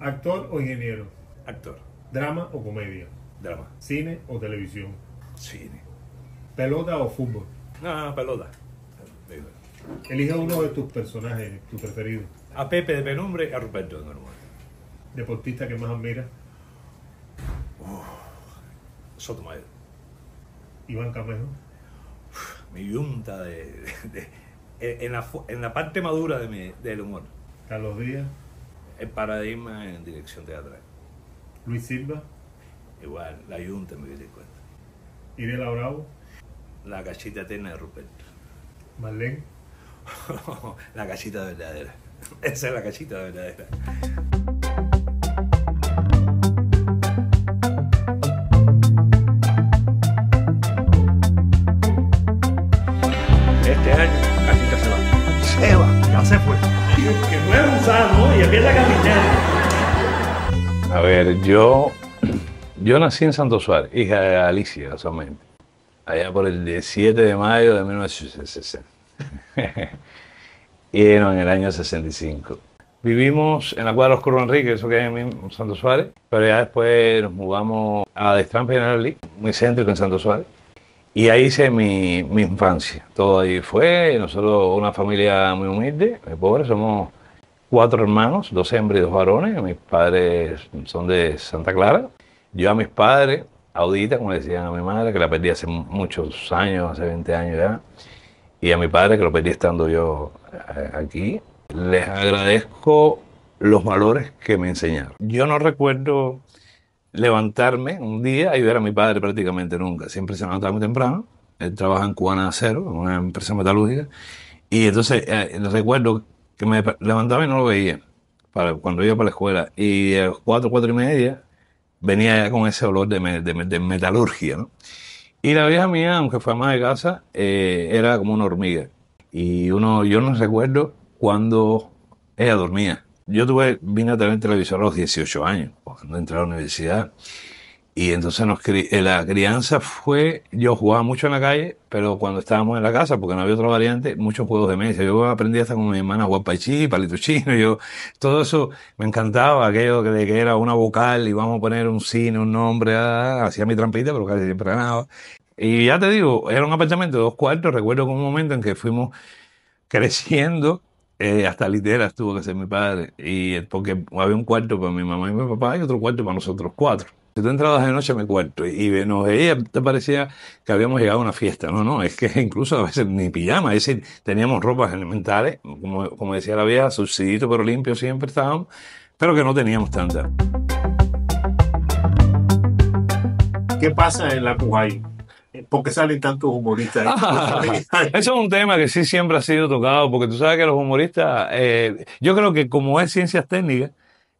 ¿Actor o ingeniero? Actor. ¿Drama o comedia? Drama. ¿Cine o televisión? Cine. ¿Pelota o fútbol? No, pelota. Elige uno de tus personajes, tu preferido. A Pepe de Penumbre y a Roberto de Normal. ¿Deportista que más admira? Soto Sotomayor. Iván Camejo. mi yunta de, en, la, en, la, parte madura de del humor. Carlos Díaz el paradigma en dirección teatral. Luis Silva. Igual, la Junta me di cuenta. Irela Bravo. La cachita eterna de Ruperto. Marlene. la cachita verdadera. Esa es la cachita verdadera. Este año, cachita se va. Se va, ya se fue que y empieza a caminar. A ver, yo, yo nací en Santo Suárez, hija de Alicia, solamente. allá por el 17 de mayo de 1960. y en el año 65. Vivimos en la cuadra Oscuro Enrique, eso que hay en Santo Suárez, pero ya después nos mudamos a Destrampa General League, muy céntrico en Santo Suárez. Y ahí hice mi, infancia. Todo ahí fue. Nosotros, una familia muy humilde, muy pobre, somos cuatro hermanos, dos hembras y dos varones. Mis padres son de Santa Clara. Yo a mis padres, Audita, como le decían a mi madre, que la perdí hace muchos años, hace 20 años ya, y a mi padre, que lo perdí estando yo eh, aquí, les agradezco los valores que me enseñaron. Yo no recuerdo levantarme un día y ver a mi padre prácticamente nunca. Siempre se levantaba muy temprano. Él trabaja en Cubana Acero, una empresa metalúrgica. Y entonces eh, recuerdo que me levantaba y no lo veía para, cuando iba para la escuela. Y a las cuatro, cuatro y media venía ya con ese olor de, de, metalurgia. ¿no? Y la vieja mía, aunque fue más de casa, eh, era como una hormiga. Y uno, yo no recuerdo cuando ella dormía yo tuve, vine a tener televisión a los 18 años, cuando entré a la universidad. Y entonces eh, la crianza fue, yo jugaba mucho en la calle, pero cuando estábamos en la casa, porque no había otra variante, muchos juegos de mesa. Yo aprendí hasta con mi hermana a jugar palito chino, yo, todo eso me encantaba, aquello de que era una vocal y vamos a poner un cine, un nombre, ah, ah, ah, hacía mi trampita, pero casi siempre ganaba. Y ya te digo, era un apartamento de dos cuartos, recuerdo que un momento en que fuimos creciendo eh, hasta literas tuvo que ser mi padre. Y eh, porque había un cuarto para mi mamá y mi papá y otro cuarto para nosotros cuatro. Si tú entrabas de noche a mi cuarto y nos ella te parecía que habíamos llegado a una fiesta. No, no, es que incluso a veces ni pijama, es decir, teníamos ropas elementales, como, como decía la vieja, subsidito pero limpio siempre estábamos, pero que no teníamos tanta. ¿Qué pasa en la Kuwait? porque salen tantos humoristas? ¿eh? eso es un tema que sí siempre ha sido tocado, porque tú sabes que los humoristas, eh, yo creo que como es ciencias técnicas,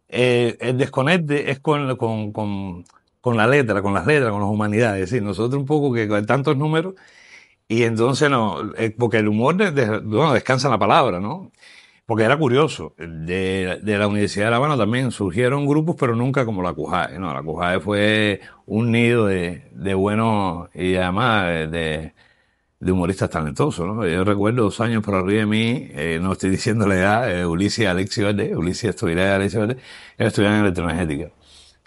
eh, el desconecte es con, con, la letra, con las letras, con las humanidades. Es nosotros un poco que con tantos números, y entonces no, porque el humor descansa en la palabra, ¿no? Porque era curioso, de, de, la Universidad de La Habana también surgieron grupos, pero nunca como la CUJAE. No, la CUJAE fue un nido de, de buenos y además de, de humoristas talentosos. ¿no? Yo recuerdo dos años por arriba de mí, eh, no estoy diciendo la edad, eh, Ulises y Alexis Verde, Ulises Estuviera y Alexio Verde, ellos estudiaban electroenergética.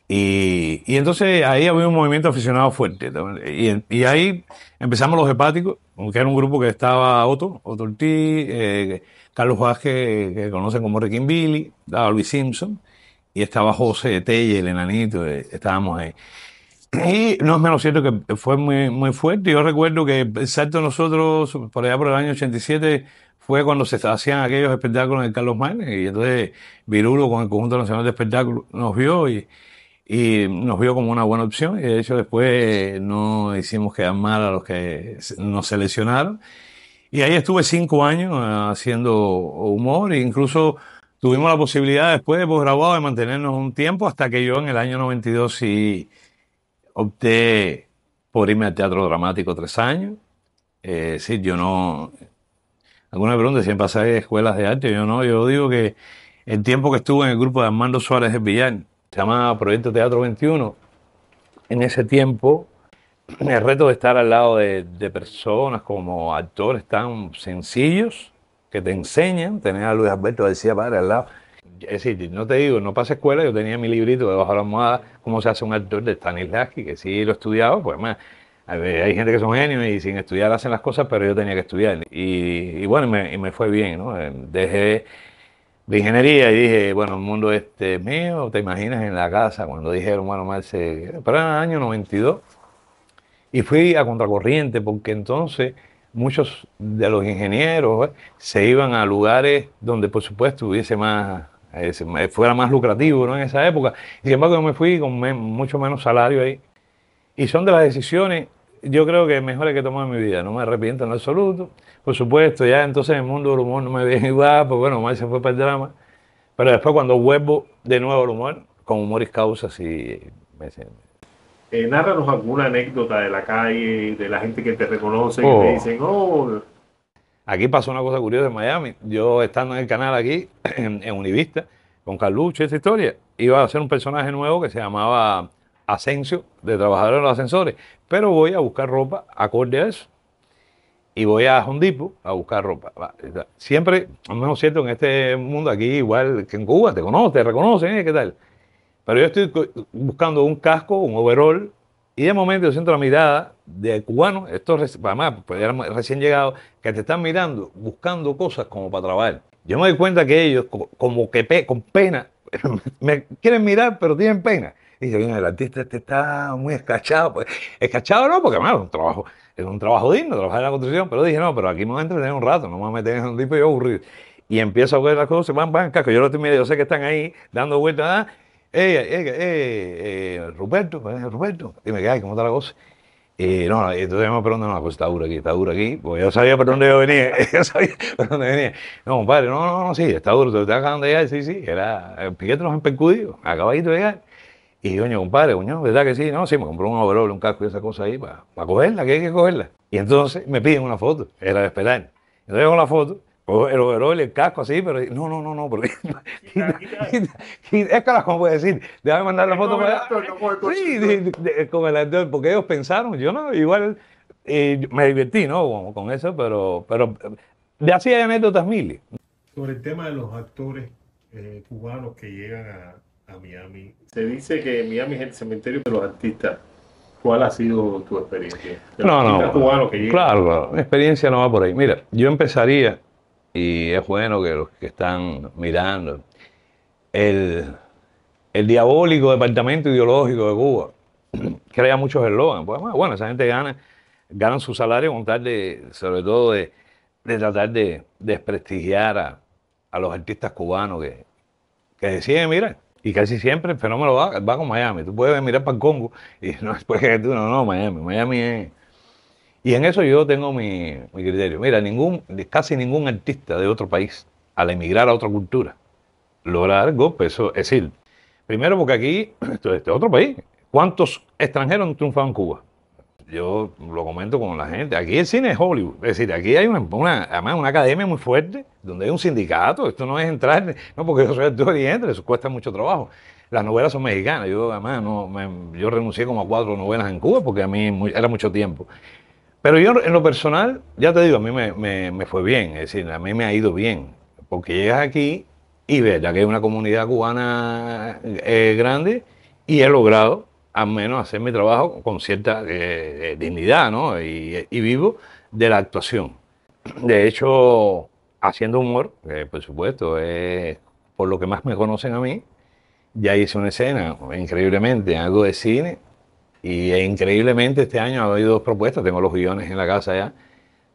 Y, y, entonces ahí había un movimiento aficionado fuerte. Y, y, ahí empezamos los hepáticos, que era un grupo que estaba Otto, Otto Ortiz, eh, Carlos Vázquez, que conocen como Ricky Billy, estaba Luis Simpson, y estaba José Telle, el enanito, eh, estábamos ahí. Y no es menos cierto que fue muy, muy fuerte. Yo recuerdo que exacto nosotros, por allá por el año 87, fue cuando se hacían aquellos espectáculos en Carlos Marnes. Y entonces Virulo con el Conjunto Nacional de Espectáculos nos vio y, y nos vio como una buena opción. Y de hecho después eh, no hicimos quedar mal a los que nos seleccionaron. Y ahí estuve cinco años eh, haciendo humor, e incluso tuvimos la posibilidad después de pues, posgraduado de mantenernos un tiempo hasta que yo en el año 92 sí opté por irme al teatro dramático tres años. Eh, sí, yo no. Alguna pregunta, si me pasé de escuelas de arte, yo no. Yo digo que el tiempo que estuve en el grupo de Armando Suárez del Villar, se llama Proyecto Teatro 21, en ese tiempo el reto de estar al lado de, personas como actores tan sencillos que te enseñan, tener a Luis Alberto García Padre al lado. Es decir, no te digo, no pasé escuela, yo tenía mi librito debajo de la almohada, cómo se hace un actor de Stanislavski, que sí lo he estudiado, pues más. Hay gente que son genios y sin estudiar hacen las cosas, pero yo tenía que estudiar. Y, bueno, me, y me fue bien, ¿no? Eh, dejé de ingeniería y dije, bueno, el mundo este mío, te imaginas en la casa, cuando dijeron, bueno, Marce, era el año 92, y fui a contracorriente porque entonces muchos de los ingenieros eh, se iban a lugares donde por supuesto hubiese más, eh, fuera más lucrativo en esa época. Y sin embargo yo me fui con mucho menos salario ahí. Y son de las decisiones, yo creo que mejores que he tomado en mi vida. No me arrepiento en absoluto. Por supuesto, ya entonces el mundo del humor no me veía igual, pues bueno, más se fue para el drama. Pero después cuando vuelvo de nuevo al humor, con humor y causas y me, eh, nárranos alguna anécdota de la calle, de la gente que te reconoce, y te oh. dicen, oh. Aquí pasó una cosa curiosa en Miami. Yo estando en el canal aquí, en, Univista, con Carlucho y esta historia, iba a hacer un personaje nuevo que se llamaba Asensio, de trabajador de los ascensores. Pero voy a buscar ropa acorde a eso. Y voy a Hondipo a buscar ropa. Siempre, al menos cierto, en este mundo aquí, igual que en Cuba, te conocen, te reconocen, eh, ¿qué tal? Pero yo estoy buscando un casco, un overall, y de momento yo siento la mirada de cubanos, estos además, pues eran recién llegados, que te están mirando, buscando cosas como para trabajar. Yo me doy cuenta que ellos, como que con pena, me quieren mirar, pero tienen pena. Y dice, el artista este está muy escachado. Pues, escachado no, porque bueno, es un trabajo, es un trabajo digno, trabajar en la construcción. Pero dije, no, pero aquí me voy a entretener un rato, no me voy a meter en un tipo y yo aburrido. Y empiezo a ver las cosas, van, van, casco. Yo lo estoy mirando, yo sé que están ahí dando vueltas, ah, eh, eh, Ruperto, Ruperto, dime qué hay, cómo está la cosa. Y eh, no, eh, entonces me preguntan, no, pues está duro aquí, está duro aquí, porque yo sabía por dónde yo venía, yo sabía por dónde venía. No, compadre, no, no, no, sí, está duro, te estás acabando de llegar, sí, sí, era el piquete los empercudidos, acabadito de llegar. Y yo, compadre, coño, ¿verdad que sí? No, sí, me compró un overall, un casco y esa cosa ahí para, para cogerla, que hay que cogerla. Y entonces me piden una foto, era de esperar. Entonces yo la foto, el el casco así, pero no, no, no, no, porque es que como voy decir, déjame mandar la foto para Sí, el porque ellos pensaron, yo no, igual eh, me divertí, ¿no? Con, eso, pero, pero de así hay anécdotas miles. Sobre el tema de los actores eh, cubanos que llegan a, Miami, se dice que Miami es el cementerio de los artistas. ¿Cuál ha sido tu experiencia? No, no. Claro, claro. Mi experiencia no va por ahí. Mira, yo empezaría y es bueno que los que están mirando, el, diabólico departamento ideológico de Cuba crea muchos eslogans. Pues, bueno, esa gente gana, ganan su salario con tal de, sobre todo, de, tratar de desprestigiar a, los artistas cubanos que, deciden, mira, y casi siempre el fenómeno va, va, con Miami. Tú puedes mirar para el Congo y no es tú no, no, Miami. Miami es y en eso yo tengo mi, criterio. Mira, ningún, casi ningún artista de otro país, al emigrar a otra cultura, logra algo. Eso es decir, primero porque aquí, esto es otro país, ¿cuántos extranjeros han triunfado en Cuba? Yo lo comento con la gente. Aquí el cine es Hollywood. Es decir, aquí hay una, además una academia muy fuerte, donde hay un sindicato. Esto no es entrar, no porque yo soy actor y entre, eso cuesta mucho trabajo las novelas son mexicanas. Yo además no, yo renuncié como a cuatro novelas en Cuba porque a mí era mucho tiempo. Pero yo en lo personal, ya te digo, a mí me, fue bien, es decir, a mí me ha ido bien, porque llegas aquí y ves, que hay una comunidad cubana eh, grande y he logrado al menos hacer mi trabajo con cierta eh, eh, dignidad Y, vivo de la actuación. De hecho, haciendo humor, por supuesto, es por lo que más me conocen a mí, ya hice una escena, increíblemente, algo de cine, y increíblemente este año ha habido dos propuestas, tengo los guiones en la casa ya,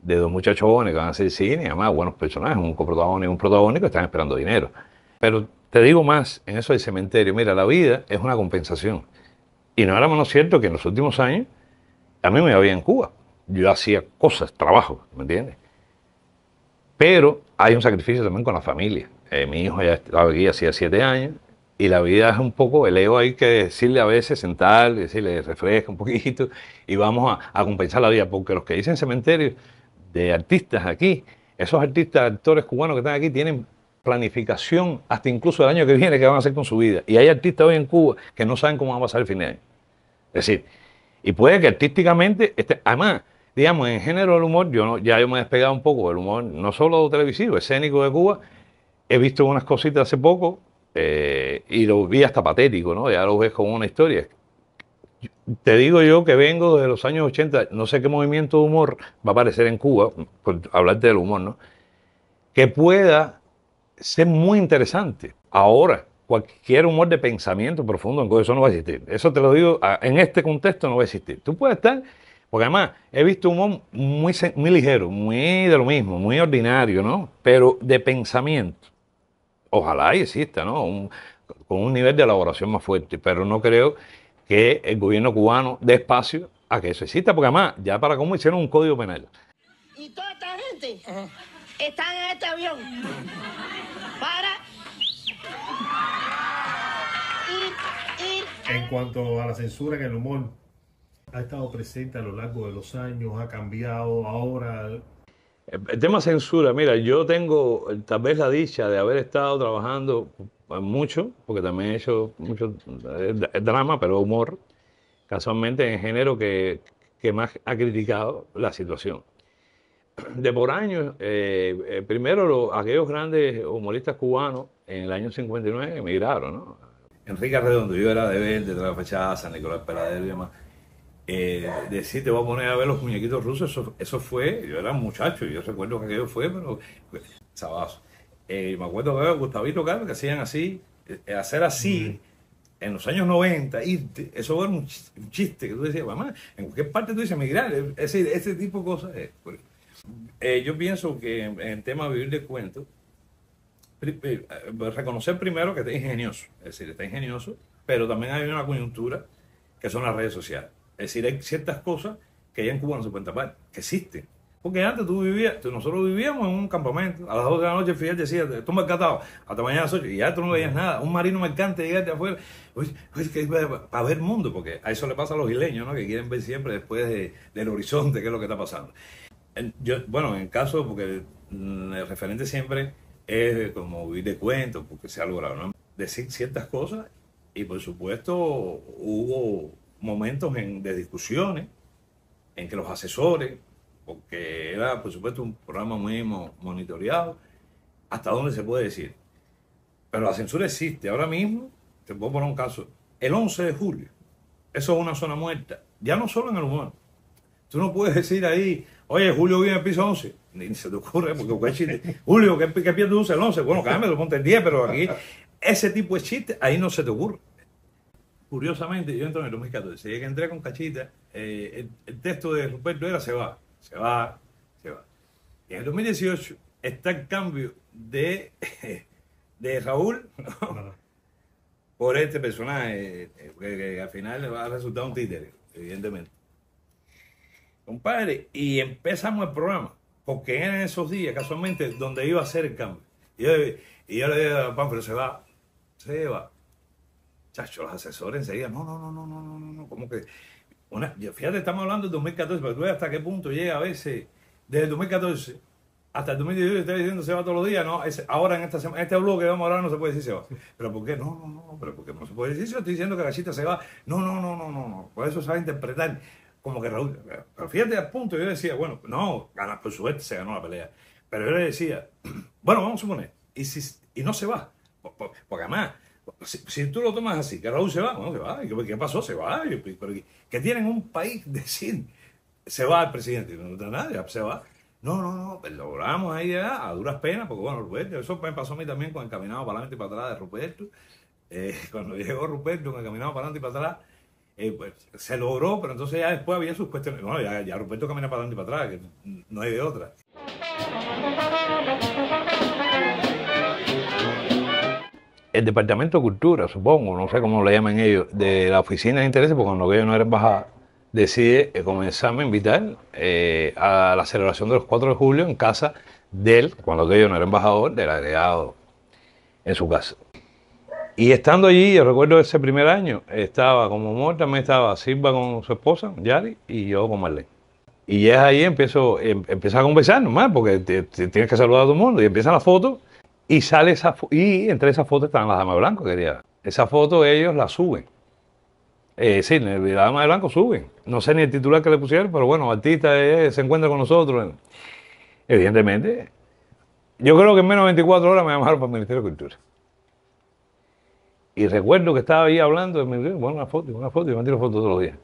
de dos muchachos que van a hacer cine, además buenos personajes, un coprotagónico y un protagónico, están esperando dinero. Pero te digo más, en eso del cementerio, mira, la vida es una compensación. Y no era menos cierto que en los últimos años a mí me había en Cuba. Yo hacía cosas, trabajo, ¿me entiendes? Pero hay un sacrificio también con la familia. Eh, mi hijo ya estaba aquí hacía siete años, y la vida es un poco, el ego hay que decirle a veces, sentar, decirle, refresca un poquito y vamos a, compensar la vida, porque los que dicen cementerio de artistas aquí, esos artistas, actores cubanos que están aquí, tienen planificación hasta incluso el año que viene que van a hacer con su vida. Y hay artistas hoy en Cuba que no saben cómo va a pasar el fin de año. Es decir, y puede que artísticamente, este, además, digamos, en género del humor, yo ya yo me he despegado un poco del humor, no solo televisivo, escénico de Cuba, he visto unas cositas hace poco, eh, y lo vi hasta patético, ¿no? Ya lo ves como una historia. Te digo yo que vengo de los años 80, no sé qué movimiento de humor va a aparecer en Cuba, por hablarte del humor, ¿no? Que pueda ser muy interesante. Ahora, cualquier humor de pensamiento profundo, en eso no va a existir. Eso te lo digo, en este contexto no va a existir. Tú puedes estar, porque además he visto humor muy, muy ligero, muy de lo mismo, muy ordinario, ¿no? Pero de pensamiento ojalá y exista, ¿no? con un nivel de elaboración más fuerte, pero no creo que el gobierno cubano dé espacio a que eso exista, porque además, ya para cómo hicieron un código penal. Y toda esta gente está en este avión para ir, En cuanto a la censura en el humor, ha estado presente a lo largo de los años, ha cambiado, ahora el eh, tema censura, mira, yo tengo tal vez la dicha de haber estado trabajando eh, mucho, porque también he hecho mucho eh, drama, pero humor, casualmente en género que, que más ha criticado la situación. De por años, primero aquellos grandes humoristas cubanos en el año 59 emigraron, ¿no? Enrique Redondo, yo era de Verde, de la fachada, San Nicolás Peladero y demás eh, decir, te voy a poner a ver los muñequitos rusos, eso, fue, yo era muchacho, yo recuerdo que aquello fue, pero sabazo. Eh, me acuerdo que Gustavito Carlos que hacían así, eh, hacer así, en los años 90, y eso era un chiste, que tú decías, mamá, en cualquier parte tú dices, migrar, ese, ese tipo de cosas. Pues, yo pienso que en, tema de vivir de cuento, reconocer primero que está ingenioso, es decir, está ingenioso, pero también hay una coyuntura que son las redes sociales. Es decir, hay ciertas cosas que allá en Cuba no se pueden tapar, que existen. Porque antes tú vivías, nosotros vivíamos en un campamento, a las dos de la noche el decía, toma el catado, hasta mañana a las 8, y ya tú no veías nada. Un marino mercante llegaste afuera, oye, que, para ver el mundo, porque a eso le pasa a los isleños, ¿no? que quieren ver siempre después del horizonte qué es lo que está pasando. bueno, en caso, porque mm, el referente siempre es como vivir de cuento, porque se ha logrado, ¿no? decir ciertas cosas, y por supuesto hubo momentos de discusiones en que los asesores, porque era por supuesto un programa muy monitoreado, hasta dónde se puede decir. Pero la censura existe. Ahora mismo, te puedo poner un caso, el 11 de julio, eso es una zona muerta, ya no solo en el humor Tú no puedes decir ahí, oye, Julio viene el piso 11. Ni se te ocurre, porque es chiste. Julio, ¿qué, qué el 11? Bueno, cámbiame, lo ponte el 10, pero aquí, ese tipo de chiste, ahí no se te ocurre curiosamente, yo entro en el 2014. Desde que entré con Cachita, eh, el, texto de Ruperto era se va, se va, se va. Y en el 2018 está el cambio de, de Raúl por este personaje, eh, que, al final le va a resultar un títere, evidentemente. Compadre, y empezamos el programa, porque eran esos días, casualmente, donde iba a ser el cambio. Y yo, le dije a pero se va, se va. Chacho, los asesores enseguida, no, no, no, no, no, no, no, como que... Una, fíjate, estamos hablando del 2014, pero tú ves hasta qué punto llega a veces, desde el 2014 hasta el 2018, estoy diciendo se va todos los días, no, ahora en esta semana, este bloque que vamos a hablar no se puede decir se va. ¿Pero por qué? No, no, no, pero porque no se puede decir se estoy diciendo que la chita se va. No, no, no, no, no, no, por eso se va a interpretar como que Raúl, pero fíjate al punto, yo decía, bueno, no, gana, por suerte se ganó la pelea, pero yo le decía, bueno, vamos a suponer, y, si, y no se va, porque además si, tú lo tomas así, que Raúl se va, bueno, se va, ¿qué, pasó? Se va, pero que, tienen un país de decir, se va el presidente, no está nadie, se va. No, no, no, pues logramos ahí a duras penas, porque bueno, Ruperto, eso me pasó a mí también con el caminado para adelante y para atrás de Ruperto. Eh, cuando llegó Ruperto con el caminado para adelante y para atrás, eh, pues, se logró, pero entonces ya después había sus cuestiones. Bueno, ya, ya Ruperto camina para adelante y para atrás, que no hay de otra. el Departamento de Cultura, supongo, no sé cómo le llaman ellos, de la Oficina de Intereses, porque cuando ellos no era embajador, decide eh, comenzarme a invitar eh, a la celebración de los 4 de julio en casa del, cuando yo no era embajador, del agregado en su casa. Y estando allí, yo recuerdo ese primer año, estaba como amor, también estaba Silva con su esposa, Yari, y yo con Marlene. Y ya ahí empiezo, em, empieza a conversar nomás, porque tienes que saludar a todo el mundo. Y empiezan las fotos y sale esa y entre esas fotos están las damas de blanco, quería. Esa foto ellos la suben. Eh, sí, las damas de blanco suben. No sé ni el titular que le pusieron, pero bueno, artista eh, eh, se encuentra con nosotros. Evidentemente, yo creo que en menos de 24 horas me llamaron para el Ministerio de Cultura. Y recuerdo que estaba ahí hablando, me bueno, una foto, una foto, y me tiro fotos todos los días.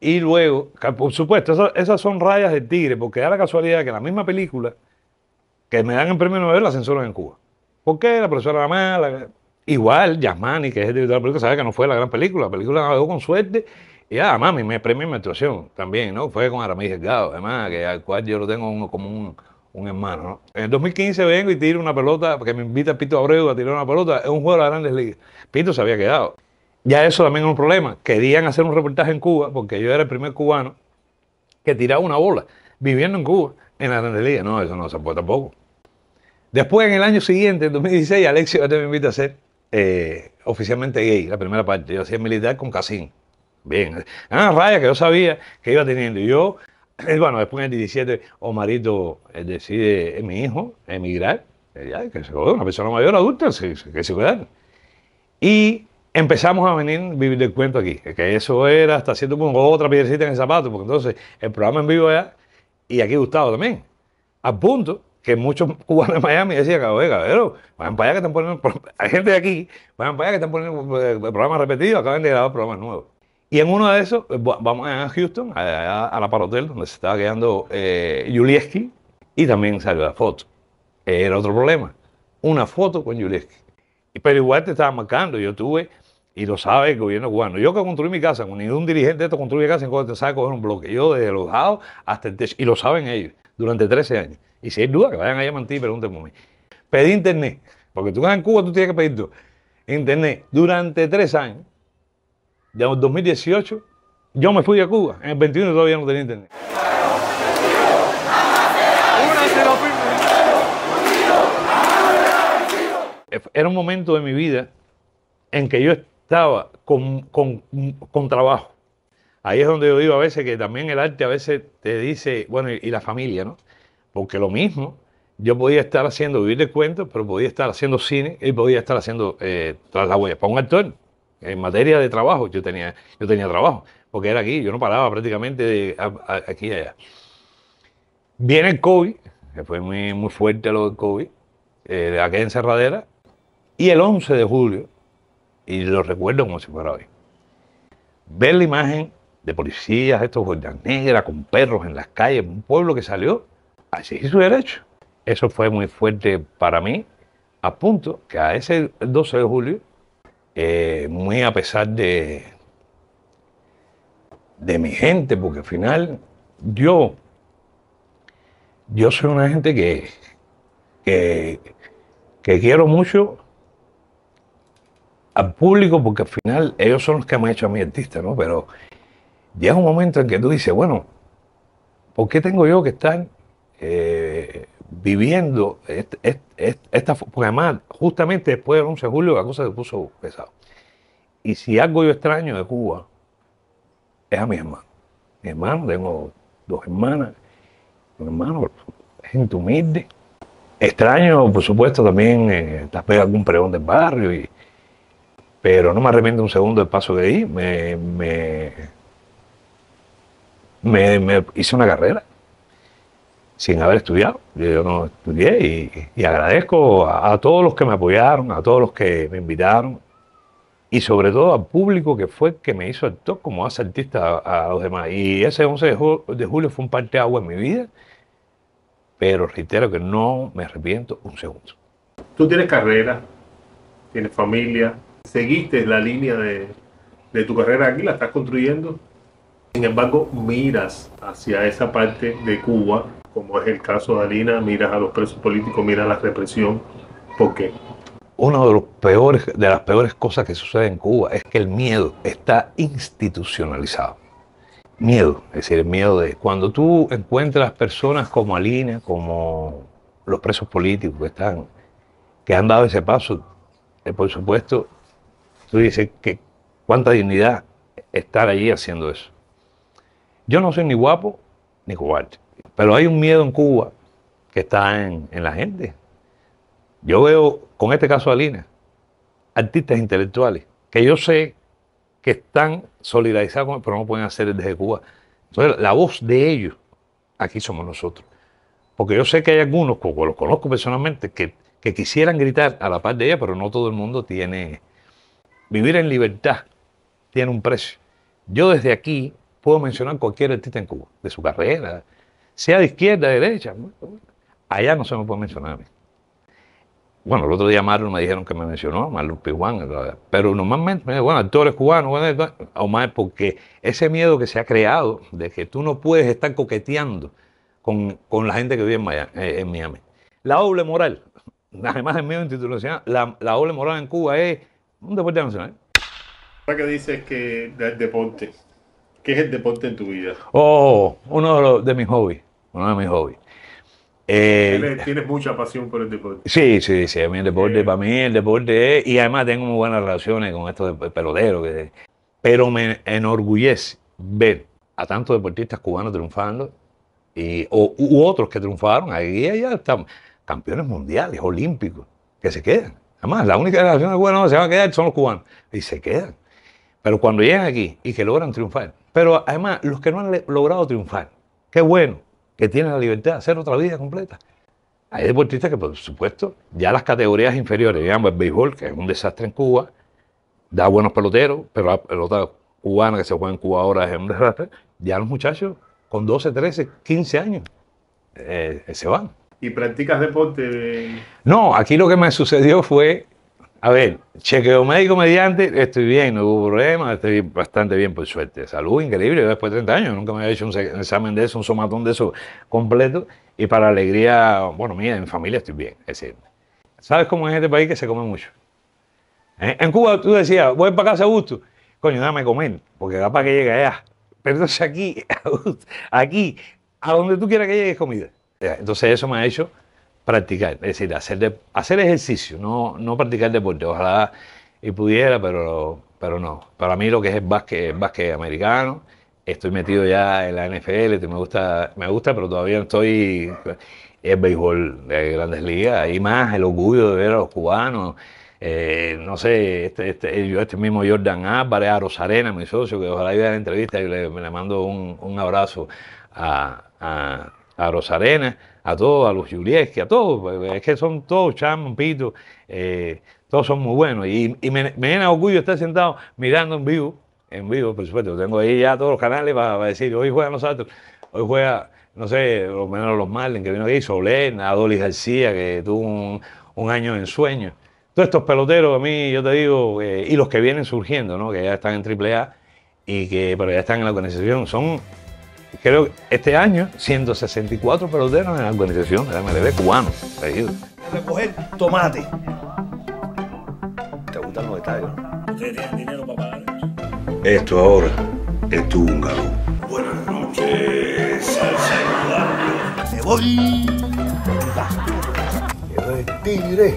Y luego, por supuesto, esas, son rayas de tigre, porque da la casualidad que la misma película que me dan en premio Nobel la censuran en Cuba. ¿Por qué? La profesora era mala. Igual, Yasmani, que es el director de la película, sabe que no fue la gran película. La película la dejó con suerte. Y además, ah, me premio mi actuación también, ¿no? Fue con Aramis Delgado, además, que al cual yo lo tengo como un, hermano, En el 2015 vengo y tiro una pelota, porque me invita Pito Abreu a tirar una pelota, es un juego de las grandes ligas. Pito se había quedado. Ya eso también es un problema. Querían hacer un reportaje en Cuba, porque yo era el primer cubano que tiraba una bola, viviendo en Cuba, en la grandes ligas. No, eso no se puede tampoco. Después, en el año siguiente, en 2016, Alexio me invita a ser eh, oficialmente gay, la primera parte. Yo hacía militar con Casín. Bien. una ah, raya que yo sabía que iba teniendo. Y yo, eh, bueno, después en el 17, Omarito eh, decide, es mi hijo, emigrar. ya, que una persona mayor, adulta, que se Y empezamos a venir vivir del cuento aquí. Que eso era hasta haciendo punto otra piedrecita en el zapato, porque entonces el programa en vivo era, y aquí Gustavo también. A punto que muchos cubanos de Miami decían, ah, oiga, pero vayan para allá que están poniendo, hay gente de aquí, vayan para allá que están poniendo eh, programas repetidos, acaban de grabar programas nuevos. Y en uno de esos, eh, vamos a Houston, a la Parotel, donde se estaba quedando eh, y también salió la foto. Era otro problema, una foto con Y Pero igual te estaba marcando, yo tuve, y lo sabe el gobierno cubano. Yo que construí mi casa, ningún dirigente de esto construye casa en cuando te sabe coger un bloque. Yo desde los lados hasta el techo, y lo saben ellos durante 13 años. Y si hay duda, que vayan a ti y pregúntenme a mí. Pedí internet, porque tú vas en Cuba, tú tienes que pedir Internet, durante 3 años, de 2018, yo me fui a Cuba. En el 21 todavía no tenía internet. Era un momento de mi vida en que yo estaba con trabajo, Ahí es donde yo digo a veces que también el arte a veces te dice, bueno, y, la familia, ¿no? Porque lo mismo, yo podía estar haciendo vivir de cuentos, pero podía estar haciendo cine y podía estar haciendo eh, tras la huella. Para un actor, en materia de trabajo, yo tenía, yo tenía trabajo, porque era aquí, yo no paraba prácticamente de aquí y allá. Viene el COVID, que fue muy, muy fuerte lo del COVID, eh, de aquella encerradera, y el 11 de julio, y lo recuerdo como si fuera hoy, ver la imagen de policías, estos guardias negras, con perros en las calles, un pueblo que salió ...así hizo su derecho. Eso fue muy fuerte para mí, a punto que a ese 12 de julio, eh, muy a pesar de, de mi gente, porque al final yo, yo soy una gente que, que, quiero mucho al público, porque al final ellos son los que me han hecho a mí artista, ¿no? Pero llega un momento en que tú dices, bueno, ¿por qué tengo yo que estar eh, viviendo esta esta... Porque además, justamente después del 11 de julio la cosa se puso pesada. Y si algo yo extraño de Cuba, es a mi hermano. Mi hermano, tengo dos hermanas, mi hermano, gente humilde. Extraño, por supuesto, también eh, tal vez algún pregón del barrio, y, pero no me arrepiento un segundo del paso de ahí. me me, hice una carrera sin haber estudiado. Yo no estudié y, agradezco a, todos los que me apoyaron, a todos los que me invitaron y sobre todo al público que fue que me hizo actor como hace artista a, los demás. Y ese 11 de, julio, fue un parte agua en mi vida, pero reitero que no me arrepiento un segundo. Tú tienes carrera, tienes familia, seguiste la línea de, de tu carrera aquí, la estás construyendo sin embargo, miras hacia esa parte de Cuba, como es el caso de Alina, miras a los presos políticos, miras la represión. ¿Por qué? Una de, los peores, de las peores cosas que sucede en Cuba es que el miedo está institucionalizado. Miedo, es decir, el miedo de... Cuando tú encuentras personas como Alina, como los presos políticos que están, que han dado ese paso, eh, por supuesto, tú dices que cuánta dignidad estar allí haciendo eso. Yo no soy ni guapo ni cobarde, pero hay un miedo en Cuba que está en, la gente. Yo veo, con este caso de Alina, artistas intelectuales que yo sé que están solidarizados con pero no pueden hacer desde Cuba. Entonces, la voz de ellos, aquí somos nosotros. Porque yo sé que hay algunos, como los conozco personalmente, que, que quisieran gritar a la par de ella, pero no todo el mundo tiene. Vivir en libertad tiene un precio. Yo desde aquí Puedo mencionar cualquier artista en Cuba, de su carrera, sea de izquierda, de derecha. Allá no se me puede mencionar a mí. Bueno, el otro día Marlon me dijeron que me mencionó, Marlon Pijuan, pero normalmente bueno, actores cubanos, bueno, Omar, porque ese miedo que se ha creado de que tú no puedes estar coqueteando con, la gente que vive en, eh, Miami, La doble moral, además del miedo institucional, la, la doble moral en Cuba es un deporte nacional. ¿Qué que dices que deporte, es el deporte en tu vida? Oh, uno de, mis hobbies. Uno de mis hobbies. Eh, ¿Tienes, mucha pasión por el deporte. Sí, sí, sí. el deporte, para mí el deporte es. Y además tengo muy buenas relaciones con estos peloteros. pero me enorgullece ver a tantos deportistas cubanos triunfando y, u otros que triunfaron. Ahí ya están campeones mundiales, olímpicos, que se quedan. Además, la única relación buena que se van a quedar son los cubanos. Y se quedan. Pero cuando llegan aquí y que logran triunfar, pero además, los que no han logrado triunfar, qué bueno que tienen la libertad de hacer otra vida completa. Hay deportistas que, por supuesto, ya las categorías inferiores, digamos el béisbol, que es un desastre en Cuba, da buenos peloteros, pero la pelota cubana que se juega en Cuba ahora es un desastre. Ya los muchachos con 12, 13, 15 años eh, eh, se van. ¿Y practicas deporte? No, aquí lo que me sucedió fue a ver, chequeo médico mediante, estoy bien, no hubo problema, estoy bastante bien por suerte. Salud increíble, después de 30 años nunca me había hecho un examen de eso, un somatón de eso completo y para alegría, bueno, mía, en familia estoy bien. Es decir, ¿sabes cómo es este país que se come mucho? ¿Eh? En Cuba tú decías, voy para casa a gusto, coño, dame comer, porque para que llegue allá. Pero entonces aquí, aquí, a donde tú quieras que llegue es comida. Entonces eso me ha hecho practicar, es decir, hacer, hacer ejercicio, no, no practicar deporte. Ojalá y pudiera, pero, pero no. Para mí lo que es el básquet, básquet americano, estoy metido ya en la NFL, me gusta, me gusta, pero todavía no estoy el béisbol de grandes ligas, y más el orgullo de ver a los cubanos. Eh, no sé, este, este, este mismo Jordan Álvarez, a Rosarena, mi socio, que ojalá a la entrevista, y le, mando un, abrazo a, a Rosarena, a todos, a los que a todos, es que son todos Cham, Pito, eh, todos son muy buenos. Y, me, orgullo estar sentado mirando en vivo, en vivo, por supuesto. Tengo ahí ya todos los canales para, decir, hoy juega los hoy juega, no sé, lo menos los Marlins que vino aquí, Soler, Adolis García, que tuvo un, año en sueño. Todos estos peloteros, a mí, yo te digo, eh, y los que vienen surgiendo, ¿no? que ya están en AAA y que, pero ya están en la organización, son creo que este año 164 peloteros en la organización de la MLB Recoger tomate. ¿Te gustan los estadios? Ustedes tienen dinero para pagar Esto ahora es tu húngaro. Buenas noches, al Me voy. Te tigre.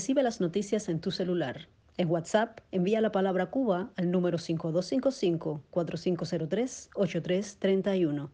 Recibe las noticias en tu celular. En WhatsApp, envía la palabra Cuba al número 5255-4503-8331.